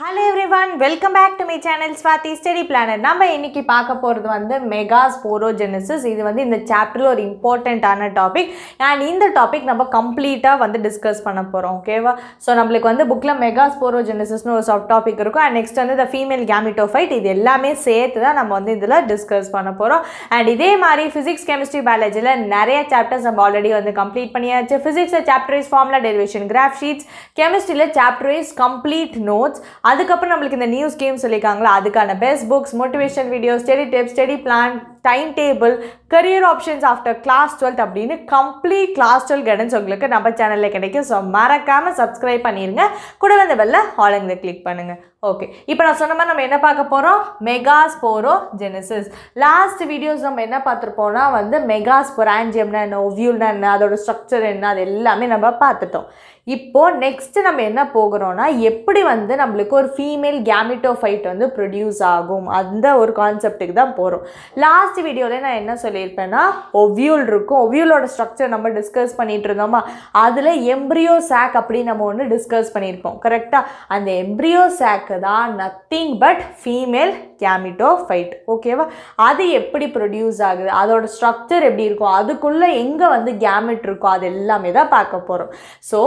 hello everyone welcome back to my channel Swathi study planet நம்ம இன்றைக்கி பார்க்க போகிறது வந்து மெகாஸ் போரோஜெனசிஸ் இது வந்து இந்த சாப்டரில் ஒரு இம்பார்ட்டண்ட்டான டாபிக் அண்ட் இந்த டாபிக் நம்ம கம்ப்ளீட்டாக வந்து டிஸ்கஸ் பண்ண போகிறோம் ஓகேவா ஸோ நம்மளுக்கு வந்து புக்கில் மெகாஸ் ஸ்போரோஜெனசிஸ்னு ஒரு சப் டாபிக் இருக்கும் அண்ட் நெக்ஸ்ட் வந்து இந்த ஃபீமேல் கேமிட்டோஃபைட் இது எல்லாமே சேர்த்து தான் நம்ம வந்து இதில் டிஸ்கஸ் பண்ண போகிறோம் அண்ட் இதே மாதிரி ஃபிசிக்ஸ் கெமிஸ்ட்ரி பயாலஜியில் நிறைய சாப்டர்ஸ் நம்ம ஆல்ரெடி வந்து கம்ப்ளீட் பண்ணியாச்சு ஃபிசிக்ஸில் chapter wise formula derivation graph sheets கெமிஸ்ட்ரியில் சாப்டர் வைஸ் கம்ப்ளீட் நோட்ஸ் அதுக்கப்புறம் நம்மளுக்கு இந்த நியூஸ் கேம் சொல்லியிருக்காங்களா அதுக்கான best books motivation video study tips study plan time table career options after class twelfth அப்படின்னு கம்ப்ளீட் கிளாஸ் டுவெல் கைடன்ஸ் உங்களுக்கு நம்ம சேனலில் கிடைக்கும் ஸோ மறக்காமல் சப்ஸ்கிரைப் பண்ணிடுங்க கூட வந்து வெளில ஹாலுங்கிறத கிளிக் பண்ணுங்கள் ஓகே இப்போ நான் சொன்ன மாதிரி நம்ம என்ன பார்க்க போகிறோம் megasporogenesis last videos நம்ம என்ன பார்த்துருப்போம்னா வந்து மெகாஸ் பொராஞ்சியம்னா என்ன ஒவ்யூல்னா என்ன அதோட ஸ்ட்ரக்சர் என்ன அது எல்லாமே நம்ம பார்த்துட்டோம் இப்போது நெக்ஸ்ட்டு நம்ம என்ன போகிறோம்னா எப்படி வந்து நம்மளுக்கு ஒரு ஃபீமேல் கேமிட்டோஃபைட் வந்து ப்ரொடியூஸ் ஆகும் அந்த ஒரு கான்செப்ட்டுக்கு தான் போகிறோம் லாஸ்ட் லாஸ்ட் வீடியோவில் நான் என்ன சொல்லியிருப்பேன்னா ஒவ்யூல் இருக்கும் ஒவ்யூலோட ஸ்ட்ரக்சர் நம்ம டிஸ்கஸ் பண்ணிகிட்டு இருந்தோமா அதில் எம்ப்ரியோ சாக் அப்படின்னு நம்ம ஒன்று டிஸ்கஸ் பண்ணியிருப்போம் கரெக்டாக அந்த எம்ப்ரியோ சாக்கு தான் nothing but female gametophyte ஓகேவா அது எப்படி ப்ரொடியூஸ் ஆகுது அதோட ஸ்ட்ரக்சர் எப்படி இருக்கும் அதுக்குள்ளே எங்கே வந்து கேமிட் இருக்கும் அது எல்லாமே தான் பார்க்க போகிறோம் ஸோ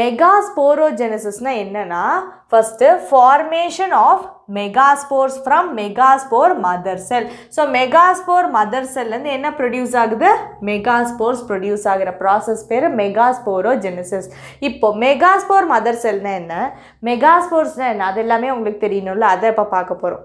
மெகா ஸ்போரோஜெனசிஸ்னால் என்னென்னா first formation of megaspores from megaspore mother cell so megaspore mother செல்லேருந்து என்ன ப்ரொடியூஸ் ஆகுது மெகாஸ்போர்ஸ் ப்ரொடியூஸ் ஆகிற ப்ராசஸ் பேர் மெகாஸ்போரோ ஜெனசிஸ் இப்போ மெகாஸ்போர் மதர் செல்னால் என்ன மெகாஸ்போர்ஸ்னால் என்ன அது எல்லாமே உங்களுக்கு தெரியணும்ல அதை இப்போ பார்க்க போகிறோம்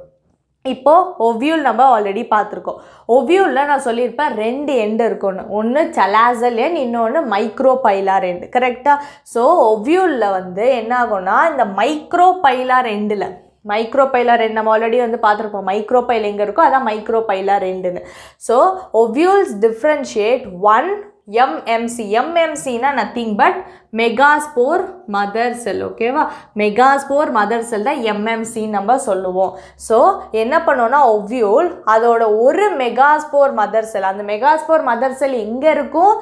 இப்போது ஒவ்யூல் நம்ம ஆல்ரெடி பார்த்துருக்கோம் ஒவ்யூலில் நான் சொல்லியிருப்பேன் ரெண்டு எண்டு இருக்கும்னு ஒன்று சலாசல் எண் இன்னொன்று மைக்ரோ பைலார் எண்டு கரெக்டாக ஸோ ஒவ்யூலில் வந்து என்ன ஆகும்னா இந்த மைக்ரோ பைலார் எண்டில் மைக்ரோ பைலார் ரெண்டு நம்ம ஆல்ரெடி வந்து பார்த்துருப்போம் மைக்ரோ பைல் எங்கே இருக்கோ அதான் மைக்ரோ பைலா ரெண்டுன்னு so ovules differentiate one MMC எம்எம்சினா nothing but megaspore mother cell ஓகேவா மெகாஸ்போர் மதர் செல் தான் எம்எம்சி நம்ம சொல்லுவோம் ஸோ என்ன பண்ணோம்னா ஒவ்வியூல் அதோட ஒரு மெகாஸ்போர் மதர் செல் அந்த மெகாஸ்போர் மதர் செல் எங்கே இருக்கும்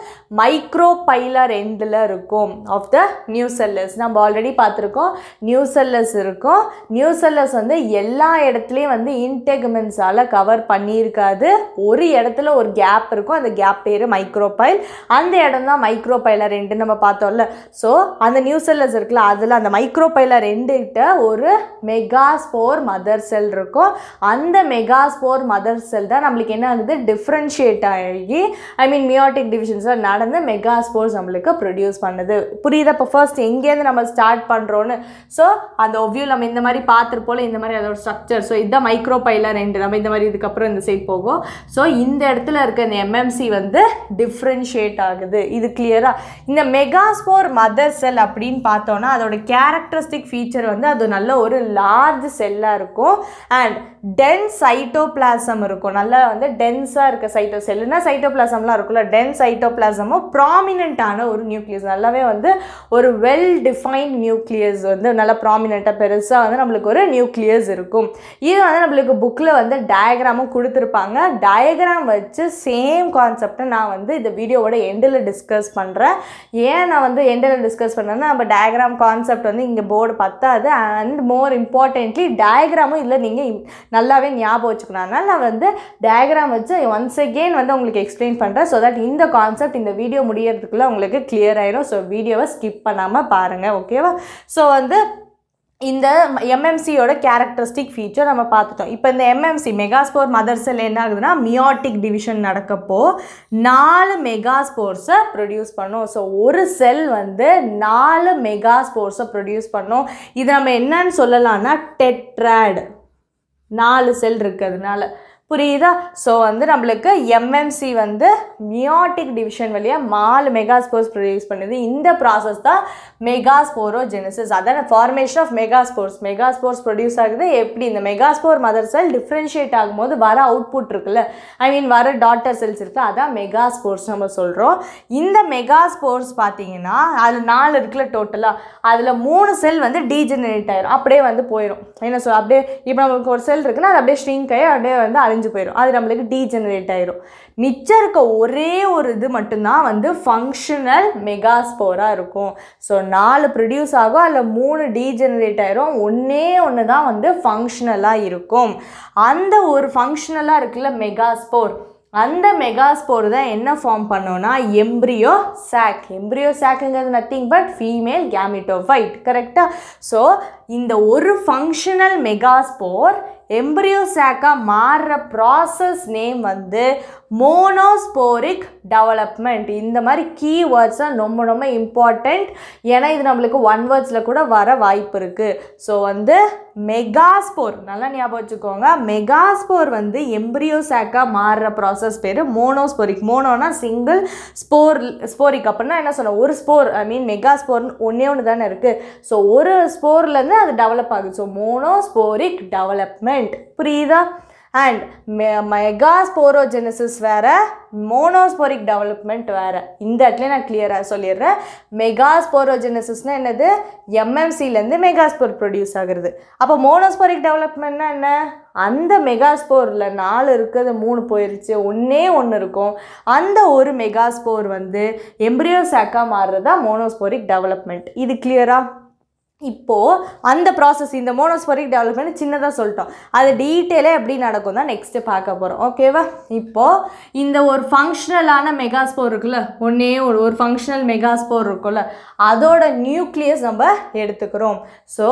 மைக்ரோ பைலர் எண்டில் இருக்கும் ஆஃப் த நியூ செல்லஸ் நம்ம ஆல்ரெடி பார்த்துருக்கோம் நியூ செல்லஸ் இருக்கும் நியூ செல்லஸ் வந்து எல்லா இடத்துலையும் வந்து இன்டெக்மெண்ட்ஸால் கவர் பண்ணியிருக்காது ஒரு இடத்துல ஒரு கேப் இருக்கும் அந்த கேப் பேர் மைக்ரோபைல் அந்த இடம் தான் மைக்ரோபைலர் ரெண்டு நம்ம பார்த்தோம்ல ஸோ அந்த நியூ செல்லர்ஸ் இருக்குல்ல அதில் அந்த மைக்ரோ பைலர் ரெண்டுகிட்ட ஒரு மெகா ஸ்போர் மதர் செல் இருக்கும் அந்த மெகா ஸ்போர் மதர் செல் தான் நம்மளுக்கு என்ன ஆகுது டிஃப்ரென்ஷியேட் ஆகி ஐ மீன் மியோட்டிக் டிவிஷன்ஸில் நடந்து மெகா ஸ்போர்ஸ் நம்மளுக்கு ப்ரொடியூஸ் பண்ணுது புரியுது அப்போ ஃபர்ஸ்ட் எங்கேருந்து நம்ம ஸ்டார்ட் பண்ணுறோன்னு ஸோ அந்த ஒவ்வியூ நம்ம இந்த மாதிரி பார்த்துருப்போல இந்த மாதிரி அதோட ஸ்ட்ரக்சர் ஸோ இதுதான் மைக்ரோ பைலர் ரெண்டு நம்ம இந்த மாதிரி இதுக்கப்புறம் இந்த சைட் போகும் ஸோ இந்த இடத்துல இருக்க இந்த எம்எம்சி வந்து டிஃப்ரென்ஷியேட் ஆகுது இது கிளியராக இந்த மெகாஸ்போர் ஒரு மதர் செல் அப்படின்னு பார்த்தோன்னா அதோட கேரக்டரிஸ்டிக் ஃபீச்சர் வந்து அது நல்ல ஒரு லார்ஜ் செல்லாக இருக்கும் அண்ட் டென்ஸ் சைட்டோபிளாசம் இருக்கும் நல்லா வந்து டென்ஸாக இருக்க சைட்டோ செல்லுனா சைட்டோபிளாசம்லாம் இருக்கும்ல டென்ஸ் சைட்டோபிளாசமும் ப்ராமினெண்ட்டான ஒரு நியூக்ளியஸ் நல்லாவே வந்து ஒரு வெல் டிஃபைன்ட் நியூக்ளியஸ் வந்து நல்லா ப்ராமினெண்ட்டாக பெருசாக வந்து நம்மளுக்கு ஒரு நியூக்ளியஸ் இருக்கும் இது வந்து நம்மளுக்கு புக்கில் வந்து டயக்ராமும் கொடுத்துருப்பாங்க டயக்ராம் வச்சு சேம் கான்செப்டை நான் வந்து இந்த வீடியோவோட எண்டில் டிஸ்கஸ் பண்ணுறேன் ஏன் நான் வந்து எண்டில் டிஸ்கஸ் பண்ணுறேன்னா நம்ம டயக்ராம் கான்செப்ட் வந்து இங்கே போர்டு பத்தாது அண்ட் மோர் இம்பார்ட்டன்ட்லி டயக்ராமும் இல்லை நீங்கள் நல்லாவே ஞாபகம் வச்சுக்கணும் அதனால் நான் வந்து டயக்ராம் வச்சு ஒன்ஸ் அகெயின் வந்து உங்களுக்கு எக்ஸ்பிளைன் பண்ணுறேன் ஸோ தட் இந்த கான்செப்ட் இந்த வீடியோ முடியறதுக்குள்ளே உங்களுக்கு கிளியர் ஆயிரும் ஸோ வீடியோவை ஸ்கிப் பண்ணாமல் பாருங்கள் ஓகேவா ஸோ வந்து இந்த எம்எம்சியோட கேரக்டரிஸ்டிக் ஃபீச்சர் நம்ம பார்த்துட்டோம் இப்போ இந்த எம்எம்சி மெகாஸ்போர் மதர் செல் என்ன ஆகுதுன்னா மியாட்டிக் டிவிஷன் நடக்கப்போ நாலு மெகாஸ்போர்ஸை ப்ரொடியூஸ் பண்ணும் ஸோ ஒரு செல் வந்து நாலு மெகாஸ்போர்ஸை ப்ரொடியூஸ் பண்ணும் இது நம்ம என்னன்னு சொல்லலாம்னா டெட்ராட் நாலு செல் இருக்கிறதுனால புரியுதா ஸோ வந்து நம்மளுக்கு எம்எம்சி வந்து மியாட்டிக் டிவிஷன் வழியாக நாலு மெகாஸ்போர்ஸ் ப்ரொடியூஸ் பண்ணுது இந்த ப்ராசஸ் தான் மெகாஸ்போரோ ஜெனசிஸ் அதான் formation of megaspores megaspores produce ஆகுது எப்படி இந்த மெகாஸ்போர் மதர் செல் டிஃப்ரென்ஷியேட் ஆகும்போது வர அவுட்புட் இருக்குல்ல ஐ மீன் வர டாட்டர் செல்ஸ் இருக்குது அதான் மெகாஸ்போர்ஸ் நம்ம சொல்கிறோம் இந்த மெகாஸ்போர்ஸ் பார்த்தீங்கன்னா அதில் நாலு இருக்குல்ல டோட்டலாக அதில் மூணு செல் வந்து டீஜெனரேட் ஆயிரும் அப்படியே வந்து போயிடும் என்ன சொல் அப்படியே இப்போ நம்மளுக்கு ஒரு செல் இருக்குன்னா அது அப்படியே ஸ்ட்ரிங்க் அப்படியே வந்து அழிஞ்சு கரைஞ்சு போயிடும் அது நம்மளுக்கு டீஜெனரேட் ஆயிரும் மிச்சம் இருக்க ஒரே ஒரு இது மட்டும்தான் வந்து ஃபங்க்ஷனல் மெகாஸ்போரா இருக்கும் ஸோ நாலு ப்ரொடியூஸ் ஆகும் அதில் மூணு டீஜெனரேட் ஆயிரும் ஒன்றே ஒன்று தான் வந்து ஃபங்க்ஷனலாக இருக்கும் அந்த ஒரு ஃபங்க்ஷனலாக இருக்குல்ல மெகாஸ்போர் அந்த மெகாஸ்போர் தான் என்ன ஃபார்ம் பண்ணோம்னா எம்ப்ரியோ சாக் எம்ப்ரியோ சாக்குங்கிறது நத்திங் பட் ஃபீமேல் கேமிட்டோஃபைட் கரெக்டாக ஸோ இந்த ஒரு ஃபங்க்ஷனல் மெகாஸ்போர் எம்ப்ரியோசாக்காக மாறுற ப்ராசஸ் நேம் வந்து மோனோஸ்போரிக் டெவலப்மெண்ட் இந்த மாதிரி கீவேர்ட்ஸை ரொம்ப ரொம்ப இம்பார்ட்டண்ட் ஏன்னா இது நம்மளுக்கு ஒன் வேர்ட்ஸில் கூட வர வாய்ப்பு இருக்குது ஸோ வந்து மெகாஸ்போர் நல்லா ஞாபகம் வச்சுக்கோங்க மெகாஸ்போர் வந்து எம்ப்ரியோசாக்காக மாறுற ப்ராசஸ் பேர் மோனோஸ்போரிக் மோனோனா சிங்கிள் ஸ்போர் ஸ்போரிக் அப்படின்னா என்ன சொல்ல ஒரு ஸ்போர் ஐ மீன் மெகாஸ்போர்னு ஒன்றே ஒன்று தானே இருக்குது ஸோ ஒரு ஸ்போர்லேருந்து அது டெவலப் ஆகுது ஸோ மோனோஸ்போரிக் டெவலப்மெண்ட் புரியுதா அண்ட் மெ மெகாஸ்போரோஜெனசிஸ் வேறு மோனோஸ்போரிக் டெவலப்மெண்ட் வேறு இந்த இடத்துல நான் கிளியராக சொல்லிடுறேன் மெகாஸ்போரோஜெனசிஸ்னால் என்னது எம்எம்சிலேருந்து மெகாஸ்போர் ப்ரொடியூஸ் ஆகுறது அப்போ மோனோஸ்போரிக் டெவலப்மெண்ட்னா என்ன அந்த மெகாஸ்போரில் நாலு இருக்கிறது மூணு போயிடுச்சு ஒன்றே ஒன்று இருக்கும் அந்த ஒரு மெகாஸ்போர் வந்து எம்ப்ரியோசாக்காக மாறுறது தான் மோனோஸ்போரிக் டெவலப்மெண்ட் இது கிளியராக இப்போது அந்த ப்ராசஸ் இந்த மோனோஸ்பரிக் டெவலப்மெண்ட் சின்னதாக சொல்லிட்டோம் அது டீட்டெயிலே எப்படி நடக்கும் தான் நெக்ஸ்ட்டு பார்க்க போகிறோம் ஓகேவா இப்போது இந்த ஒரு ஃபங்க்ஷனலான மெகாஸ்போர் இருக்குல்ல ஒன்றே ஒரு ஒரு ஃபங்க்ஷனல் மெகாஸ்போர் இருக்குல்ல அதோட நியூக்ளியஸ் நம்ம எடுத்துக்கிறோம் ஸோ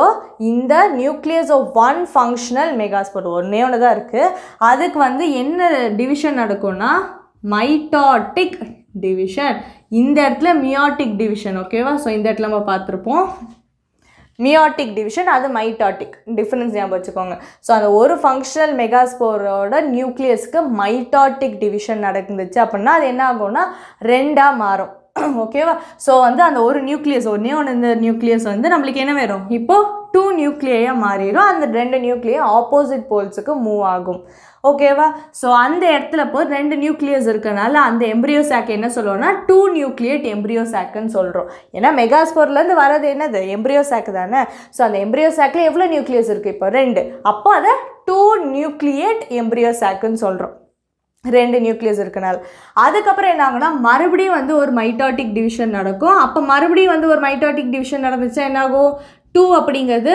இந்த nucleus of one functional megaspore ஒன்றே ஒன்று தான் இருக்குது அதுக்கு வந்து என்ன டிவிஷன் நடக்கும்னா மைட்டாட்டிக் டிவிஷன் இந்த இடத்துல மியாட்டிக் டிவிஷன் ஓகேவா ஸோ இந்த இடத்துல நம்ம பார்த்துருப்போம் மியாட்டிக் டிவிஷன் அது மைட்டாட்டிக் டிஃப்ரென்ஸ் ஞாபகம் வச்சுக்கோங்க ஸோ அந்த ஒரு ஃபங்க்ஷனல் மெகாஸ்போரோட நியூக்ளியஸ்க்கு மைட்டாட்டிக் டிவிஷன் நடந்துச்சு அப்படின்னா அது என்ன ஆகும்னா ரெண்டாக மாறும் ஓகேவா ஸோ வந்து அந்த ஒரு நியூக்ளியஸ் ஒன்றே ஒன்று இந்த நியூக்ளியஸ் வந்து நம்மளுக்கு என்ன வரும் இப்போது டூ நியூக்ளியாக மாறிடும் அந்த ரெண்டு நியூக்ளியம் ஆப்போசிட் போல்ஸுக்கு மூவ் ஆகும் ஓகேவா ஸோ அந்த இடத்துல போய் ரெண்டு நியூக்ளியஸ் இருக்கனால அந்த எம்ப்ரியோசாக் என்ன சொல்லுவோம்னா டூ நியூக்ளியேட் சாக்குன்னு சொல்கிறோம் ஏன்னா மெகாஸ்போர்லேருந்து வர்றது என்னது எம்ப்ரியோசாக் தானே ஸோ அந்த எம்ப்ரியோசாக்கில் எவ்வளோ நியூக்ளியஸ் இருக்குது இப்போ ரெண்டு அப்போ அதை டூ நியூக்ளியேட் சாக்குன்னு சொல்கிறோம் ரெண்டு நியூக்ளியஸ் இருக்கனால அதுக்கப்புறம் என்ன மறுபடியும் வந்து ஒரு மைட்டாட்டிக் டிவிஷன் நடக்கும் அப்போ மறுபடியும் வந்து ஒரு மைட்டாட்டிக் டிவிஷன் நடந்துச்சா என்னாகும் டூ அப்படிங்கிறது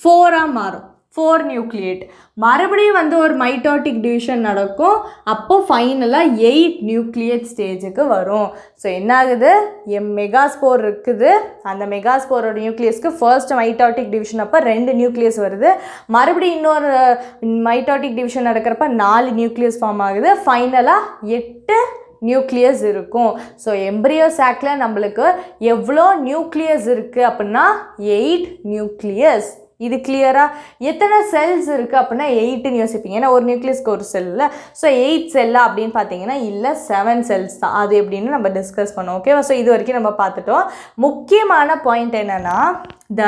ஃபோராக மாறும் ஃபோர் நியூக்ளியேட் மறுபடியும் வந்து ஒரு மைட்டாட்டிக் டிவிஷன் நடக்கும் அப்போது ஃபைனலாக எயிட் நியூக்ளியேட் ஸ்டேஜுக்கு வரும் ஸோ என்ன ஆகுது எம் மெகாஸ்போர் இருக்குது அந்த மெகாஸ்போரோட நியூக்ளியஸ்க்கு ஃபர்ஸ்ட் மைட்டாட்டிக் டிவிஷன் அப்போ ரெண்டு நியூக்ளியஸ் வருது மறுபடியும் இன்னொரு மைட்டாட்டிக் டிவிஷன் நடக்கிறப்ப நாலு நியூக்ளியஸ் ஃபார்ம் ஆகுது ஃபைனலாக எட்டு நியூக்ளியஸ் இருக்கும் ஸோ எம்பிரியோ சாக்கில் நம்மளுக்கு எவ்வளோ நியூக்ளியஸ் இருக்குது அப்படின்னா எயிட் நியூக்ளியஸ் இது கிளியராக எத்தனை செல்ஸ் இருக்குது அப்படின்னா எயிட்டுன்னு யோசிப்பீங்க ஏன்னா ஒரு நியூக்ளியஸ்க்கு ஒரு செல்லில் ஸோ எயிட் செல்லா அப்படின்னு பார்த்தீங்கன்னா இல்லை செவன் செல்ஸ் தான் அது எப்படின்னு நம்ம டிஸ்கஸ் பண்ணுவோம் ஓகேவா ஸோ இது வரைக்கும் நம்ம பார்த்துட்டோம் முக்கியமான பாயிண்ட் என்னென்னா the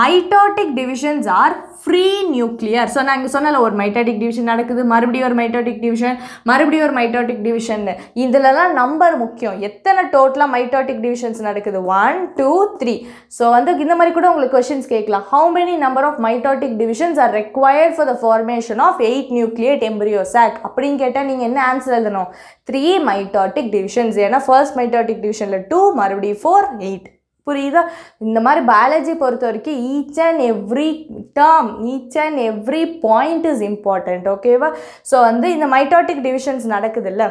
mitotic divisions are free nuclear so நாங்கள் சொன்னல ஒரு மைட்டாட்டிக் டிவிஷன் நடக்குது மறுபடியும் ஒரு மைட்டோட்டிக் டிவிஷன் மறுபடியும் ஒரு மைட்டோட்டிக் டிவிஷன் இதுலலாம் நம்பர் முக்கியம் எத்தனை டோட்டலாக மைட்டோட்டிக் டிவிஷன்ஸ் நடக்குது ஒன் டூ த்ரீ ஸோ வந்து இந்த மாதிரி கூட உங்களுக்கு கொஷின்ஸ் கேட்கலாம் how many number of mitotic divisions are required for the formation of eight nucleate embryo sac அப்படின்னு கேட்டால் நீங்கள் என்ன ஆன்சர் எழுதணும் த்ரீ மைட்டாட்டிக் டிவிஷன்ஸ் ஏன்னா ஃபர்ஸ்ட் மைட்டாட்டிக் டிவிஷனில் டூ மறுபடியும் ஃபோர் எயிட் புரியுதா இந்த மாதிரி பயாலஜி பொறுத்த வரைக்கும் each and every term each and every point is important ஓகேவா ஸோ வந்து இந்த மைட்டாட்டிக் டிவிஷன்ஸ் நடக்குது இல்லை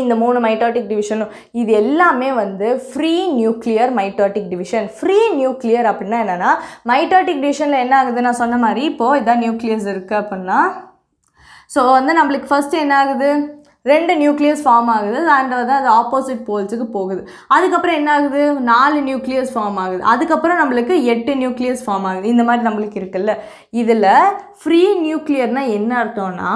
இந்த மூணு மைட்டாட்டிக் டிவிஷனும் இது எல்லாமே வந்து free nuclear mitotic division free nuclear அப்படின்னா என்னென்னா மைட்டாட்டிக் டிவிஷனில் என்ன ஆகுது நான் சொன்ன மாதிரி இப்போது இதான் நியூக்ளியஸ் இருக்குது அப்படின்னா ஸோ வந்து நம்மளுக்கு ஃபஸ்ட்டு என்ன ஆகுது ரெண்டு நியூக்ளியஸ் ஃபார்ம் ஆகுது அண்ட் வந்து அது ஆப்போசிட் போல்ஸுக்கு போகுது அதுக்கப்புறம் என்ன ஆகுது நாலு நியூக்ளியஸ் ஃபார்ம் ஆகுது அதுக்கப்புறம் நம்மளுக்கு எட்டு நியூக்ளியஸ் ஃபார்ம் ஆகுது இந்த மாதிரி நம்மளுக்கு இருக்குல்ல இதில் ஃப்ரீ நியூக்ளியர்னால் என்ன அர்த்தம்னா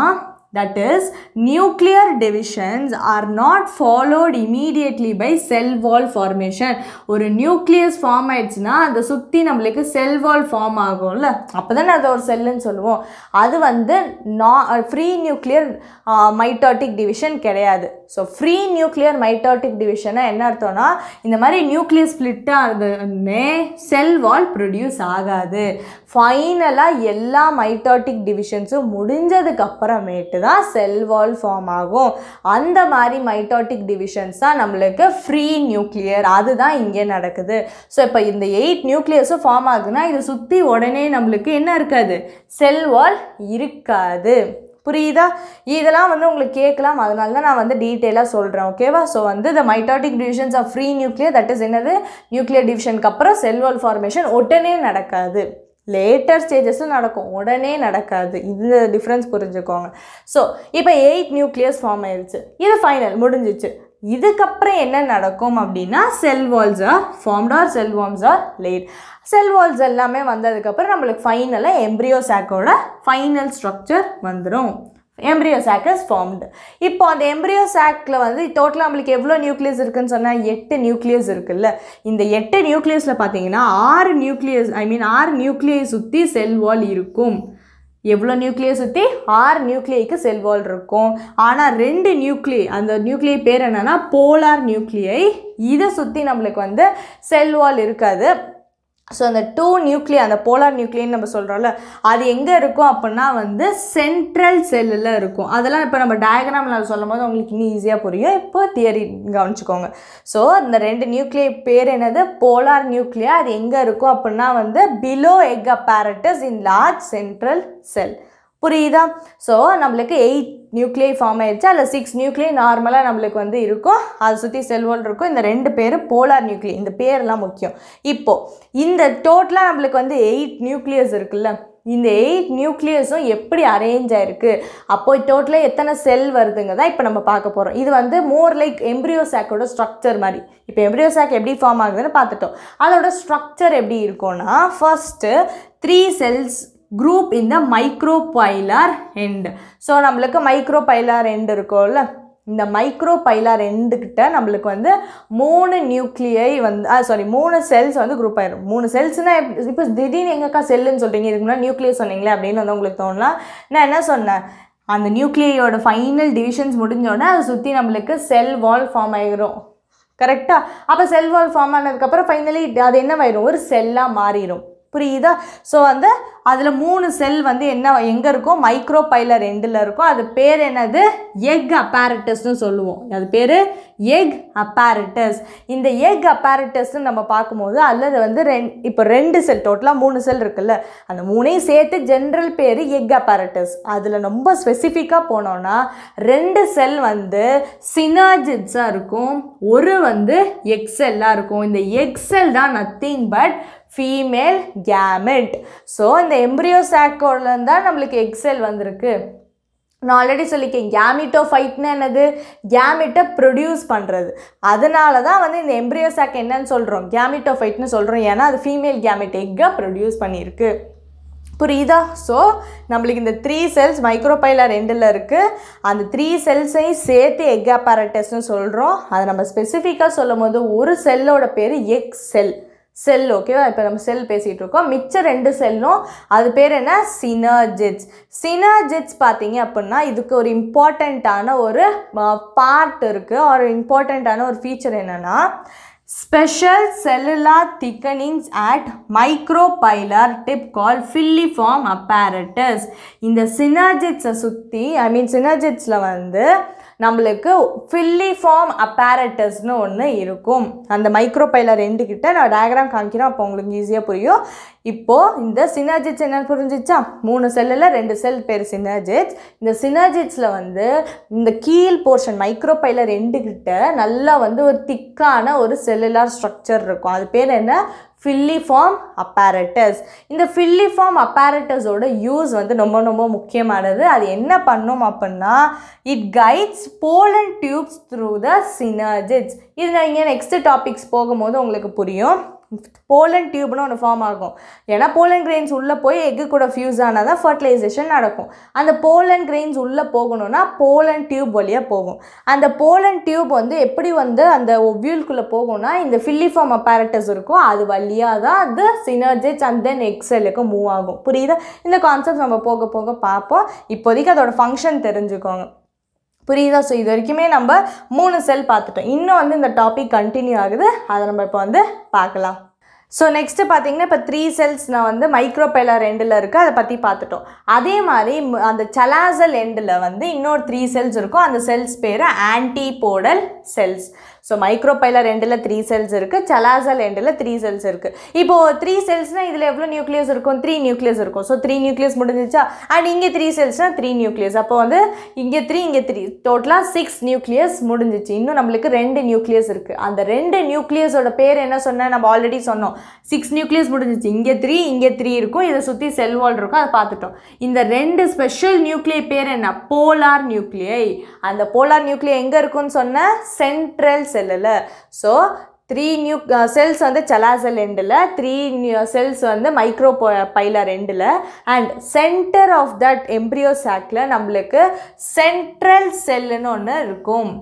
that is nuclear divisions are not followed immediately by cell wall formation ஒரு nucleus ஃபார்ம் ஆயிடுச்சுன்னா அதை சுற்றி நம்மளுக்கு செல் வால் ஃபார்ம் ஆகும்ல அப்போ தானே அதை ஒரு செல்லுன்னு சொல்லுவோம் அது வந்து நா ஃப்ரீ நியூக்ளியர் மைட்டாட்டிக் டிவிஷன் கிடையாது ஸோ ஃப்ரீ நியூக்ளியர் மைட்டாட்டிக் டிவிஷனை என்ன அர்த்தம்னா இந்த மாதிரி நியூக்ளியர் ஸ்பிளிட்டாக இருந்ததுன்னே செல் வால் ப்ரொடியூஸ் ஆகாது ஃபைனலாக எல்லா மைட்டாட்டிக் டிவிஷன்ஸும் முடிஞ்சதுக்கு அப்புறமேட்டு தான் செல் வால் ஃபார்ம் ஆகும் அந்த மாதிரி மைட்டாட்டிக் டிவிஷன்ஸ் தான் நம்மளுக்கு ஃப்ரீ நியூக்ளியர் அதுதான் இங்கே நடக்குது ஸோ இப்போ இந்த எயிட் நியூக்ளியர்ஸும் ஃபார்ம் ஆகுதுன்னா இதை சுற்றி உடனே நம்மளுக்கு என்ன இருக்காது செல் வால் இருக்காது புரியுதா இதெல்லாம் வந்து உங்களுக்கு கேட்கலாம் அதனால தான் நான் வந்து டீட்டெயிலாக சொல்கிறேன் ஓகேவா ஸோ வந்து இந்த mitotic divisions of free nuclear that is என்னது நியூக்ளியர் டிவிஷனுக்கு அப்புறம் செல்வால் ஃபார்மேஷன் உடனே நடக்காது லேட்டர் ஸ்டேஜஸும் நடக்கும் உடனே நடக்காது இது டிஃப்ரென்ஸ் புரிஞ்சுக்கோங்க ஸோ இப்போ எயிட் நியூக்ளியர்ஸ் ஃபார்ம் ஆயிடுச்சு இது ஃபைனல் முடிஞ்சிச்சு இதுக்கப்புறம் என்ன நடக்கும் அப்படின்னா cell walls are formed are cell walls are laid cell walls எல்லாமே வந்ததுக்கப்புறம் நம்மளுக்கு ஃபைனலாக எம்ப்ரியோ சாக்கோட ஃபைனல் ஸ்ட்ரக்சர் வந்துடும் எம்ப்ரியோ சாக் இஸ் ஃபார்ம்டு இப்போ அந்த எம்ப்ரியோ சாக்கில் வந்து டோட்டலாக நம்மளுக்கு எவ்வளோ நியூக்ளியஸ் இருக்குதுன்னு சொன்னால் எட்டு நியூக்ளியஸ் இருக்குல்ல இந்த எட்டு நியூக்ளியஸில் பார்த்தீங்கன்னா ஆறு நியூக்ளியஸ் ஐ மீன் ஆறு நியூக்ளியஸ் சுற்றி செல் வால் இருக்கும் எவ்வளோ நியூக்ளியை சுற்றி ஆறு நியூக்ளியைக்கு செல்வால் இருக்கும் ஆனால் ரெண்டு நியூக்ளி அந்த நியூக்ளியை பேர் என்னென்னா போலார் நியூக்ளியை இதை சுற்றி நம்மளுக்கு வந்து செல்வால் இருக்காது ஸோ அந்த டூ நியூக்ளியர் அந்த போலார் நியூக்ளியர்னு நம்ம சொல்கிறோம்ல அது எங்கே இருக்கும் அப்படின்னா வந்து சென்ட்ரல் செல்லில் இருக்கும் அதெல்லாம் இப்போ நம்ம டயக்ராமில் சொல்லும் போது உங்களுக்கு இன்னும் ஈஸியாக புரியும் இப்போ தியரி கவனிச்சுக்கோங்க ஸோ அந்த ரெண்டு நியூக்ளியர் பேர் என்னது போலார் நியூக்ளியா அது எங்கே இருக்கும் அப்படின்னா வந்து below egg apparatus in large central cell புரியுதா ஸோ நம்மளுக்கு எயிட் நியூக்ளியை ஃபார்ம் ஆயிடுச்சு அதில் சிக்ஸ் நியூக்ளியை நார்மலாக நம்மளுக்கு வந்து இருக்கும் அதை சுற்றி செல்வோல் இருக்கும் இந்த ரெண்டு பேர் போலார் நியூக்ளியை இந்த பேர்லாம் முக்கியம் இப்போது இந்த டோட்டலாக நம்மளுக்கு வந்து எயிட் நியூக்ளியஸ் இருக்குல்ல இந்த எயிட் நியூக்ளியஸும் எப்படி அரேஞ்ச் ஆயிருக்கு அப்போ டோட்டலாக எத்தனை செல் வருதுங்க தான் இப்போ நம்ம பார்க்க போகிறோம் இது வந்து மோர் லைக் எம்ப்ரியோசாக்கோட ஸ்ட்ரக்சர் மாதிரி இப்போ எம்ப்ரியோசாக் எப்படி ஃபார்ம் ஆகுதுன்னு பார்த்துட்டோம் அதோட ஸ்ட்ரக்சர் எப்படி இருக்கும்னா first three cells group in the micropylar end so நம்மளுக்கு மைக்ரோபைலார் எண்ட் இருக்கும்ல இந்த மைக்ரோபைலார் கிட்ட நம்மளுக்கு வந்து மூணு நியூக்ளியை வந்து சாரி மூணு செல்ஸ் வந்து குரூப் ஆயிரும் மூணு செல்ஸ்னால் இப்போ திடீர்னு எங்கக்கா செல்லுன்னு சொல்கிறீங்க இதுக்கு முன்னாடி நியூக்ளியஸ் சொன்னீங்களே அப்படின்னு வந்து உங்களுக்கு தோணலாம் நான் என்ன சொன்னேன் அந்த நியூக்ளியோட ஃபைனல் டிவிஷன்ஸ் முடிஞ்சோடனே அதை சுற்றி நம்மளுக்கு செல் வால் ஃபார்ம் ஆகிரும் கரெக்டாக அப்போ செல் வால் ஃபார்ம் ஆனதுக்கப்புறம் ஃபைனலி அது என்ன என்னவாயிரும் ஒரு செல்லாக மாறிடும் புரியுதா ஸோ வந்து அதில் மூணு செல் வந்து என்ன எங்கே இருக்கோ மைக்ரோ பைலர் எண்டில் இருக்கும் அது பேர் என்னது எக் அப்பாரட்டஸ்னு சொல்லுவோம் அது பேர் எக் அப்பாரட்டஸ் இந்த எக் அப்பாரட்டஸ்னு நம்ம பார்க்கும்போது அல்லது வந்து ரெண் இப்போ ரெண்டு செல் டோட்டலாக மூணு செல் இருக்குல்ல அந்த மூணையும் சேர்த்து ஜென்ரல் பேர் எக் அப்பாரட்டஸ் அதில் ரொம்ப ஸ்பெசிஃபிக்காக போனோன்னா ரெண்டு செல் வந்து சினாஜிட்ஸாக இருக்கும் ஒரு வந்து எக்ஸெல்லாக இருக்கும் இந்த எக்ஸெல் தான் nothing but female gamete so இந்த எம்ப்ரியோ சாக்கோலேருந்து தான் நம்மளுக்கு எக்ஸெல் வந்திருக்கு நான் ஆல்ரெடி சொல்லிக்கேன் கேமிட்டோ ஃபைட்னா என்னது கேமிட்டை ப்ரொடியூஸ் பண்ணுறது அதனால தான் வந்து இந்த எம்ப்ரியோ சாக் என்னன்னு சொல்கிறோம் கேமிட்டோ ஃபைட்னு சொல்கிறோம் ஏன்னா அது ஃபீமேல் கேமிட் எக்கை ப்ரொடியூஸ் பண்ணியிருக்கு புரியுதா ஸோ நம்மளுக்கு இந்த த்ரீ செல்ஸ் மைக்ரோபைலா ரெண்டில் இருக்குது அந்த த்ரீ செல்ஸையும் சேர்த்து எக் அப்பாரட்டஸ்னு சொல்கிறோம் அதை நம்ம ஸ்பெசிஃபிக்காக சொல்லும் போது ஒரு செல்லோட பேர் எக் செல் செல் ஓகேவா இப்போ நம்ம செல் பேசிகிட்டு இருக்கோம் மிச்ச ரெண்டு செல்லும் அது பேர் என்ன சினர்ஜிட்ஸ் சினர்ஜிட்ஸ் பார்த்தீங்க அப்படின்னா இதுக்கு ஒரு இம்பார்ட்டண்ட்டான ஒரு பார்ட் இருக்குது ஒரு இம்பார்ட்டண்ட்டான ஒரு ஃபீச்சர் என்னென்னா special cellular thickenings at micropylar tip call filiform apparatus இந்த சினர்ஜிட்ஸை சுற்றி ஐ மீன் சினர்ஜிட்ஸில் வந்து நம்மளுக்கு ஃபில்லி ஃபார்ம் அப்பேரட்டஸ்னு ஒன்று இருக்கும் அந்த மைக்ரோபைல ரெண்டு கிட்ட நான் டயக்ராம் காமிக்கிறேன் அப்போ உங்களுக்கு ஈஸியாக புரியும் இப்போது இந்த சினர்ஜிட்ஸ் என்னென்னு புரிஞ்சிச்சா மூணு செல்லில் ரெண்டு செல் பேர் சினர்ஜிட்ஸ் இந்த சினர்ஜிட்ஸில் வந்து இந்த கீழ் போர்ஷன் மைக்ரோபைல ரெண்டு கிட்ட நல்லா வந்து ஒரு திக்கான ஒரு செல்லுலார் ஸ்ட்ரக்சர் இருக்கும் அது பேர் என்ன ஃபில்லிஃபார்ம் அப்பாரட்டஸ் இந்த ஃபில்லிஃபார்ம் அப்பாரட்டஸோட யூஸ் வந்து ரொம்ப ரொம்ப முக்கியமானது அது என்ன பண்ணோம் அப்படின்னா it guides pollen tubes through the synergids இது நீங்கள் நெக்ஸ்ட் டாபிக்ஸ் போகும்போது உங்களுக்கு புரியும் போலன் டியூப்னு ஒன்று ஃபார்ம் ஆகும் ஏன்னா போலன் கிரெயின்ஸ் உள்ளே போய் எக்கு கூட ஃபியூஸ் ஆனால் தான் ஃபர்டிலைசேஷன் நடக்கும் அந்த போலன் கிரெயின்ஸ் உள்ளே போகணும்னா போலன் டியூப் வழியாக போகும் அந்த போலன் டியூப் வந்து எப்படி வந்து அந்த ஒவ்வியூல்குள்ளே போகும்னா இந்த ஃபில்லிஃபார்ம் அப்பாரட்டஸ் இருக்கும் அது வழியாக தான் அது சினர்ஜிஸ் அண்ட் தென் எக்ஸலுக்கு மூவ் ஆகும் புரியுதா இந்த கான்செப்ட் நம்ம போக போக பார்ப்போம் இப்போதைக்கு அதோட ஃபங்க்ஷன் தெரிஞ்சுக்கோங்க புரியுதா ஸோ இது வரைக்குமே நம்ம மூணு செல் பார்த்துட்டோம் இன்னும் வந்து இந்த டாபிக் கண்டினியூ ஆகுது அதை நம்ம இப்போ வந்து பார்க்கலாம் ஸோ நெக்ஸ்ட்டு பார்த்தீங்கன்னா இப்போ த்ரீ செல்ஸ் நான் வந்து மைக்ரோபைலா ரெண்டில் இருக்குது அதை பற்றி பார்த்துட்டோம் அதே மாதிரி அந்த சலாசல் எண்டில் வந்து இன்னொரு த்ரீ செல்ஸ் இருக்கும் அந்த செல்ஸ் பேர் antipodal cells so micropylar எண்டில் த்ரீ செல்ஸ் இருக்குது செலாசல் எண்டில் த்ரீ செல்ஸ் இருக்குது இப்போது த்ரீ செல்ஸ்னால் இதில் எவ்வளோ நியூக்ளியஸ் இருக்கும் த்ரீ நியூக்ளியஸ் இருக்கும் ஸோ த்ரீ நியூக்ளியஸ் முடிஞ்சிச்சா அண்ட் இங்கே த்ரீ செல்ஸ்னால் த்ரீ நியூக்ளியஸ் அப்போ வந்து இங்கே த்ரீ இங்கே த்ரீ டோட்டலாக சிக்ஸ் நியூக்ளியஸ் முடிஞ்சிச்சு இன்னும் நம்மளுக்கு ரெண்டு நியூக்ளியஸ் இருக்குது அந்த ரெண்டு நியூக்ளியஸோட பேர் என்ன சொன்னால் நம்ம ஆல்ரெடி சொன்னோம் சிக்ஸ் நியூக்ளியஸ் முடிஞ்சிச்சு இங்கே த்ரீ இங்கே த்ரீ இருக்கும் இதை சுற்றி செல் வால் இருக்கும் அதை பார்த்துட்டோம் இந்த ரெண்டு ஸ்பெஷல் நியூக்ளியை பேர் என்ன போலார் நியூக்ளியை அந்த போலார் நியூக்ளியை எங்கே இருக்குன்னு சொன்னால் சென்ட்ரல் செல்லில் ஸோ த்ரீ நியூ செல்ஸ் வந்து செலாசல் எண்டில் த்ரீ நியூ செல்ஸ் வந்து மைக்ரோ பைலர் எண்டில் and center of that embryo சாக்கில் நம்மளுக்கு சென்ட்ரல் செல்லுன்னு ஒன்று இருக்கும்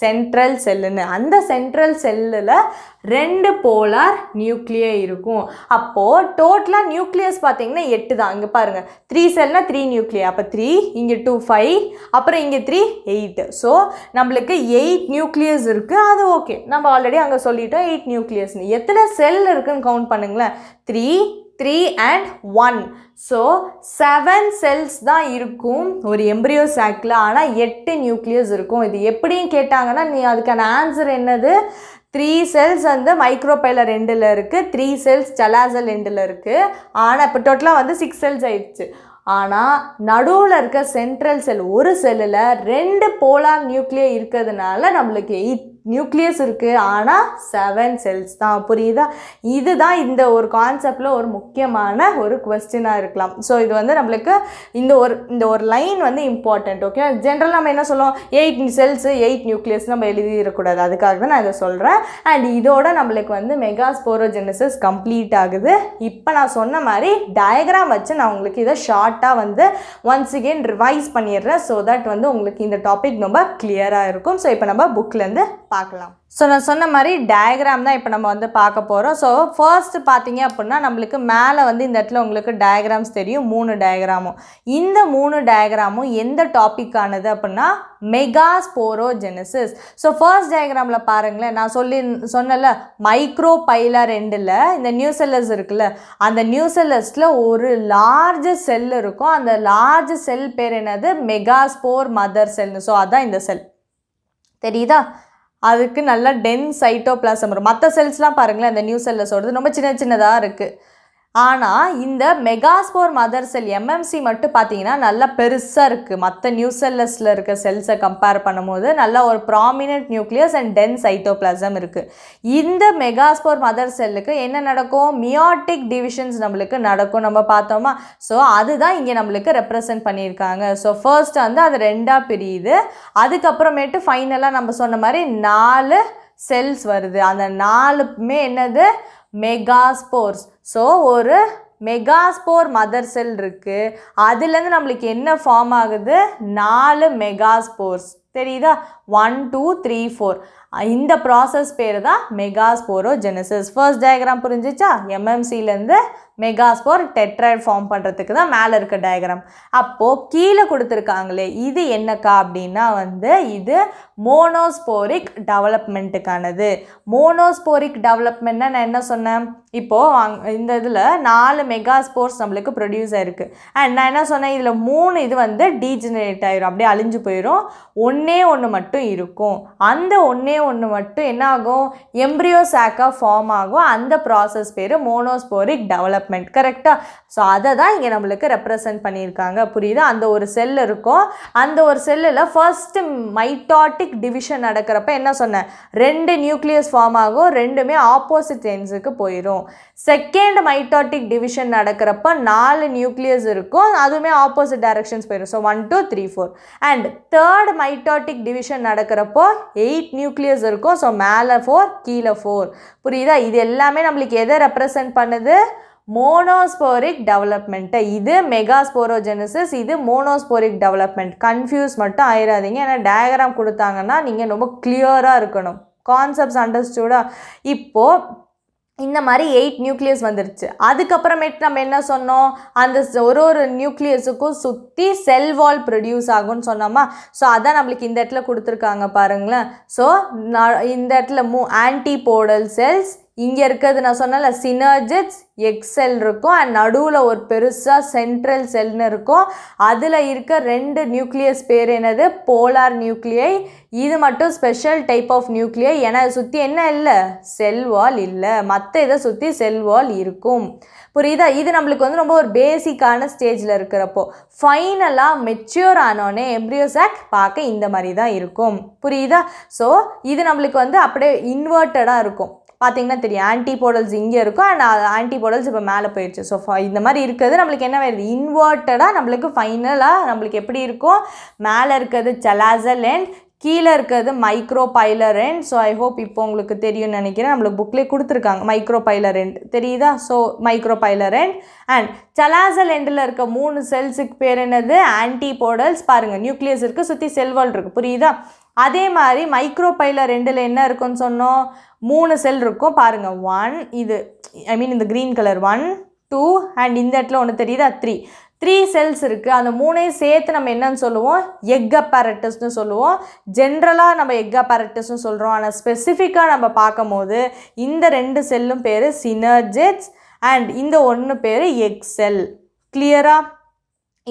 சென்ட்ரல் செல்லுன்னு அந்த சென்ட்ரல் செல்லில் ரெண்டு போலார் நியூக்ளியே இருக்கும் அப்போது டோட்டலாக நியூக்ளியஸ் பார்த்தீங்கன்னா எட்டு தான் அங்கே பாருங்கள் த்ரீ செல்னால் த்ரீ நியூக்ளியா அப்போ த்ரீ இங்கே டூ ஃபைவ் அப்புறம் இங்கே த்ரீ எயிட்டு ஸோ நம்மளுக்கு எயிட் நியூக்ளியஸ் இருக்குது அது ஓகே நம்ம ஆல்ரெடி அங்கே சொல்லிட்டோம் எயிட் நியூக்ளியஸ்ன்னு எத்தனை செல் இருக்குதுன்னு கவுண்ட் பண்ணுங்களேன் three three and one so seven cells தான் இருக்கும் ஒரு எம்ப்ரியோ சாக்கில் ஆனால் எட்டு நியூக்ளியஸ் இருக்கும் இது எப்படின்னு கேட்டாங்கன்னா நீ அதுக்கான ஆன்சர் என்னது த்ரீ செல்ஸ் வந்து மைக்ரோபைல ரெண்டில் இருக்குது த்ரீ செல்ஸ் செலாசல் ரெண்டில் இருக்குது ஆனால் இப்போ டோட்டலாக வந்து சிக்ஸ் செல்ஸ் ஆயிடுச்சு ஆனால் நடுவில் இருக்க சென்ட்ரல் செல் ஒரு செல்லில் ரெண்டு போலார் நியூக்ளியர் இருக்கிறதுனால நம்மளுக்கு எயிட் நியூக்ளியஸ் இருக்குது ஆனால் செவன் செல்ஸ் தான் புரியுதா இதுதான் இந்த ஒரு கான்செப்டில் ஒரு முக்கியமான ஒரு கொஸ்டினாக இருக்கலாம் ஸோ இது வந்து நம்மளுக்கு இந்த ஒரு இந்த ஒரு லைன் வந்து இம்பார்ட்டண்ட் ஓகே ஜென்ரல் நம்ம என்ன சொல்லுவோம் எயிட் செல்ஸு எயிட் நியூக்ளியஸ் நம்ம எழுதிடக்கூடாது அதுக்காக தான் நான் இதை சொல்கிறேன் அண்ட் இதோட நம்மளுக்கு வந்து மெகா ஸ்போரோஜெனசிஸ் கம்ப்ளீட் ஆகுது இப்போ நான் சொன்ன மாதிரி டயக்ராம் வச்சு நான் உங்களுக்கு இதை ஷார்ட்டாக வந்து ஒன்ஸ் அகெயின் ரிவைஸ் பண்ணிடுறேன் ஸோ தட் வந்து உங்களுக்கு இந்த டாபிக் ரொம்ப கிளியராக இருக்கும் ஸோ இப்போ நம்ம புக்லேருந்து பார்க்கலாம் ஸோ நான் சொன்ன மாதிரி டயக்ராம் தான் இப்போ நம்ம வந்து பார்க்க போகிறோம் ஸோ ஃபர்ஸ்ட்டு பார்த்தீங்க அப்படின்னா நம்மளுக்கு மேலே வந்து இந்த இடத்துல உங்களுக்கு டயக்ராம்ஸ் தெரியும் மூணு டயக்ராமும் இந்த மூணு டயக்ராமும் எந்த டாப்பிக்கானது அப்படின்னா மெகா ஸ்போரோஜெனசிஸ் ஸோ ஃபர்ஸ்ட் டயக்ராமில் பாருங்களேன் நான் சொல்லி சொன்னல மைக்ரோ பைலா ரெண்டில் இந்த நியூ செல்லர்ஸ் இருக்குல்ல அந்த நியூ செல்லர்ஸில் ஒரு லார்ஜ் செல் இருக்கும் அந்த லார்ஜ் செல் பேர் என்னது மெகா ஸ்போர் மதர் செல்னு ஸோ அதான் இந்த செல் தெரியுதா அதுக்கு நல்லா டென் சைட்டோ பிளாசம் வரும் மற்ற செல்ஸ்லாம் பாருங்களேன் அந்த நியூ செல்ல சொல்கிறது ரொம்ப சின்ன சின்னதாக இருக்குது ஆனால் இந்த மெகாஸ்போர் மதர் செல் எம்எம்சி மட்டும் பார்த்தீங்கன்னா நல்லா பெருசாக இருக்குது மற்ற நியூசெல்லஸில் இருக்க செல்ஸை கம்பேர் பண்ணும்போது நல்லா ஒரு prominent nucleus and dense cytoplasm இருக்குது இந்த மெகாஸ்போர் மதர் செல்லுக்கு என்ன நடக்கும் மியாட்டிக் டிவிஷன்ஸ் நம்மளுக்கு நடக்கும் நம்ம பார்த்தோமா ஸோ அதுதான் இங்கே நம்மளுக்கு ரெப்ரசன்ட் பண்ணியிருக்காங்க ஸோ ஃபர்ஸ்ட் வந்து அது ரெண்டாக பிரியுது அதுக்கப்புறமேட்டு ஃபைனலாக நம்ம சொன்ன மாதிரி நாலு செல்ஸ் வருது அந்த நாலுமே என்னது மெகாஸ்போர்ஸ் ஸோ ஒரு மெகாஸ்போர் மதர் செல் இருக்குது அதுலேருந்து நம்மளுக்கு என்ன ஃபார்ம் ஆகுது நாலு மெகாஸ்போர்ஸ் தெரியுதா ஒன் டூ த்ரீ ஃபோர் இந்த ப்ராசஸ் பேர் தான் மெகாஸ்போரோஜெனசிஸ் ஃபர்ஸ்ட் டயக்ராம் புரிஞ்சிச்சா எம்எம்சிலேருந்து மெகாஸ்போர் டெட்ரைட் ஃபார்ம் பண்ணுறதுக்கு தான் மேலே இருக்க டயக்ராம் அப்போது கீழே கொடுத்துருக்காங்களே இது என்னக்கா அப்படின்னா வந்து இது மோனோஸ்போரிக் டெவலப்மெண்ட்டுக்கானது மோனோஸ்போரிக் டெவலப்மெண்ட்னா நான் என்ன சொன்னேன் இப்போது இந்த இதில் நாலு மெகாஸ்போர்ஸ் நம்மளுக்கு ப்ரொடியூஸ் ஆயிருக்கு அண்ட் நான் என்ன சொன்னேன் இதில் மூணு இது வந்து டீஜெனரேட் ஆகிரும் அப்படியே அழிஞ்சு போயிடும் ஒன்றே ஒன்று மட்டும் இருக்கும் அந்த ஒன்றே ஒன்று மட்டும் என்ன ஆகும் எம்ப்ரியோ சாக்காக ஃபார்ம் ஆகும் அந்த ப்ராசஸ் பேர் மோனோஸ்போரிக் டெவலப்மெண்ட் கரெக்டாக ஸோ அதை தான் இங்கே நம்மளுக்கு ரெப்ரசன்ட் பண்ணியிருக்காங்க புரியுது அந்த ஒரு செல் இருக்கும் அந்த ஒரு செல்லில் ஃபர்ஸ்ட்டு மைட்டாட்டிக் டிவிஷன் நடக்கிறப்ப என்ன சொன்னேன் ரெண்டு நியூக்ளியஸ் ஃபார்ம் ஆகும் ரெண்டுமே ஆப்போசிட் ஜென்ஸுக்கு போயிடும் செகண்ட் மைட்டாட்டிக் டிவிஷன் நடக்கிறப்ப நாலு நியூக்ளியஸ் இருக்கும் அதுவுமே ஆப்போசிட் டைரக்ஷன்ஸ் போயிடும் so one two three four and third mitotic division நடக்கிறப்போ எயிட் நியூக்ளியஸ் நியூக்ளியஸ் இருக்கும் ஸோ மேலே ஃபோர் கீழே ஃபோர் புரியுதா இது எல்லாமே நம்மளுக்கு எதை ரெப்ரசன்ட் பண்ணுது மோனோஸ்போரிக் டெவலப்மெண்ட்டை இது மெகாஸ்போரோஜெனசிஸ் இது மோனோஸ்போரிக் டெவலப்மெண்ட் கன்ஃபியூஸ் மட்டும் ஆயிடாதீங்க ஏன்னா டயக்ராம் கொடுத்தாங்கன்னா நீங்கள் ரொம்ப கிளியராக இருக்கணும் கான்செப்ட்ஸ் அண்டர்ஸ்டூடாக இப்போது இந்த மாதிரி எயிட் நியூக்ளியஸ் வந்துருச்சு அதுக்கப்புறமேட்டு நம்ம என்ன சொன்னோம் அந்த ஒரு ஒரு நியூக்ளியஸுக்கும் சுற்றி செல் வால் ப்ரொடியூஸ் ஆகும்னு சொன்னோமா ஸோ அதான் நம்மளுக்கு இந்த இடத்துல கொடுத்துருக்காங்க பாருங்களேன் ஸோ இந்த இடத்துல மூ ஆன்டிபோடல் போடல் செல்ஸ் இங்கே இருக்கிறது நான் சொன்னல சினர்ஜிட்ஸ் எக்ஸெல் இருக்கும் அண்ட் நடுவில் ஒரு பெருசாக சென்ட்ரல் செல்னு இருக்கும் அதில் இருக்க ரெண்டு நியூக்ளியஸ் பேர் என்னது போலார் நியூக்ளியை இது மட்டும் ஸ்பெஷல் டைப் ஆஃப் நியூக்ளியை ஏன்னா சுற்றி என்ன இல்லை செல்வால் இல்லை மற்ற இதை சுற்றி செல்வால் இருக்கும் புரியுதா இது நம்மளுக்கு வந்து ரொம்ப ஒரு பேசிக்கான ஸ்டேஜில் இருக்கிறப்போ ஃபைனலாக மெச்சூர் ஆனோடனே எம்ப்ரியோசாக் பார்க்க இந்த மாதிரி தான் இருக்கும் புரியுதா ஸோ இது நம்மளுக்கு வந்து அப்படியே இன்வெர்ட்டடாக இருக்கும் பார்த்திங்கன்னா தெரியும் ஆன்டிபோடல்ஸ் இங்கே இருக்கும் அண்ட் ஆன்டிபோடல்ஸ் இப்போ மேலே போயிடுச்சு ஸோ இந்த மாதிரி இருக்கிறது நம்மளுக்கு என்ன வருது இன்வெர்ட்டடாக நம்மளுக்கு ஃபைனலாக நம்மளுக்கு எப்படி இருக்கும் மேலே இருக்கிறது செலாசல் அண்ட் கீழே இருக்கிறது micro end so I hope இப்போ உங்களுக்கு தெரியும்னு நினைக்கிறேன் நம்மளுக்கு புக்லேயே கொடுத்துருக்காங்க மைக்ரோ பைலரன் தெரியுதா so micro end and chalazal end இருக்க மூணு செல்ஸுக்கு பேர் என்னது ஆன்டிபோடல்ஸ் பாருங்கள் நியூக்ளியஸ் இருக்குது சுற்றி செல்வால் இருக்குது புரியுதா அதே மாதிரி மைக்ரோ பைலர் ரெண்டில் என்ன இருக்குன்னு சொன்னோம் மூணு செல் இருக்கும் பாருங்கள் ஒன் இது ஐ மீன் இந்த green colour one two and இந்த இடத்துல ஒன்று தெரியுதா த்ரீ த்ரீ செல்ஸ் இருக்குது அந்த மூணையும் சேர்த்து நம்ம என்னன்னு சொல்லுவோம் எக் அப்பேரட்டஸ்னு சொல்லுவோம் ஜென்ரலாக நம்ம எக் அப்பேரட்டஸ்னு சொல்கிறோம் ஆனால் ஸ்பெசிஃபிக்காக நம்ம பார்க்கும் போது இந்த ரெண்டு செல்லும் பேர் சினர்ஜெட்ஸ் அண்ட் இந்த ஒன்று பேர் எக் செல் கிளியராக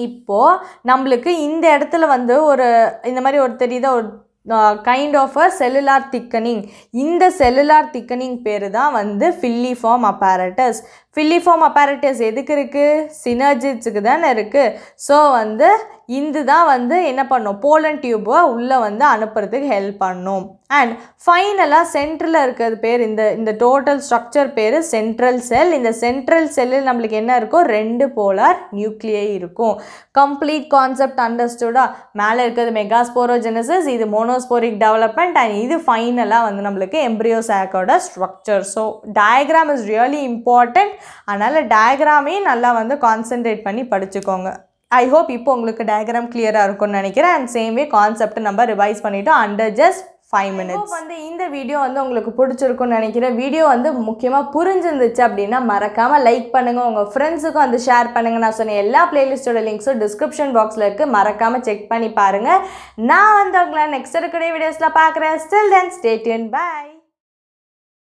இப்போது நம்மளுக்கு இந்த இடத்துல வந்து ஒரு இந்த மாதிரி ஒரு தெரியுத ஒரு kind of a cellular thickening இந்த செல்லுலார் திக்கனிங் பேர் தான் வந்து ஃபில்லிஃபார்ம் அப்பாரட்டஸ் ஃபில்லிஃபார்ம் அப்பேரட்டஸ் எதுக்கு இருக்குது சினர்ஜிஸுக்கு தானே இருக்குது ஸோ வந்து இந்து தான் வந்து என்ன பண்ணும் போலன் டியூப்பை உள்ளே வந்து அனுப்புறதுக்கு ஹெல்ப் பண்ணும் அண்ட் ஃபைனலாக சென்ட்ரலில் இருக்கிறது பேர் இந்த இந்த டோட்டல் ஸ்ட்ரக்சர் பேர் சென்ட்ரல் செல் இந்த சென்ட்ரல் செல்லில் நம்மளுக்கு என்ன இருக்கும் ரெண்டு போலார் நியூக்ளியை இருக்கும் கம்ப்ளீட் கான்செப்ட் அண்டர்ஸ்டுடா மேலே இருக்கிறது மெகாஸ்போரோஜெனசிஸ் இது மோனோஸ்போரிக் டெவலப்மெண்ட் அண்ட் இது ஃபைனலாக வந்து நம்மளுக்கு எம்ப்ரியோசாக்கோட structure so diagram is really important அதனால் டயக்ராமே நல்லா வந்து கான்சென்ட்ரேட் பண்ணி படிச்சுக்கோங்க ஐ ஹோப் இப்போ உங்களுக்கு டயக்ராம் கிளியராக இருக்கும்னு நினைக்கிறேன் அண்ட் சேம் வே கான்செப்ட் நம்ம ரிவைஸ் பண்ணிவிட்டோம் அண்டர் ஜஸ்ட் ஃபைவ் மினிட்ஸ் வந்து இந்த வீடியோ வந்து உங்களுக்கு பிடிச்சிருக்கும்னு நினைக்கிறேன் வீடியோ வந்து முக்கியமாக புரிஞ்சிருந்துச்சு அப்படின்னா மறக்காமல் லைக் பண்ணுங்கள் உங்கள் ஃப்ரெண்ட்ஸுக்கும் வந்து ஷேர் பண்ணுங்கள் நான் சொன்ன எல்லா பிளேலிஸ்டோட லிங்க்ஸும் டிஸ்கிரிப்ஷன் பாக்ஸில் இருக்குது மறக்காமல் செக் பண்ணி பாருங்கள் நான் வந்து உங்களை நெக்ஸ்ட் இருக்கிற வீடியோஸில் பார்க்குறேன் ஸ்டில் தென் ஸ்டேட்யூன் பாய்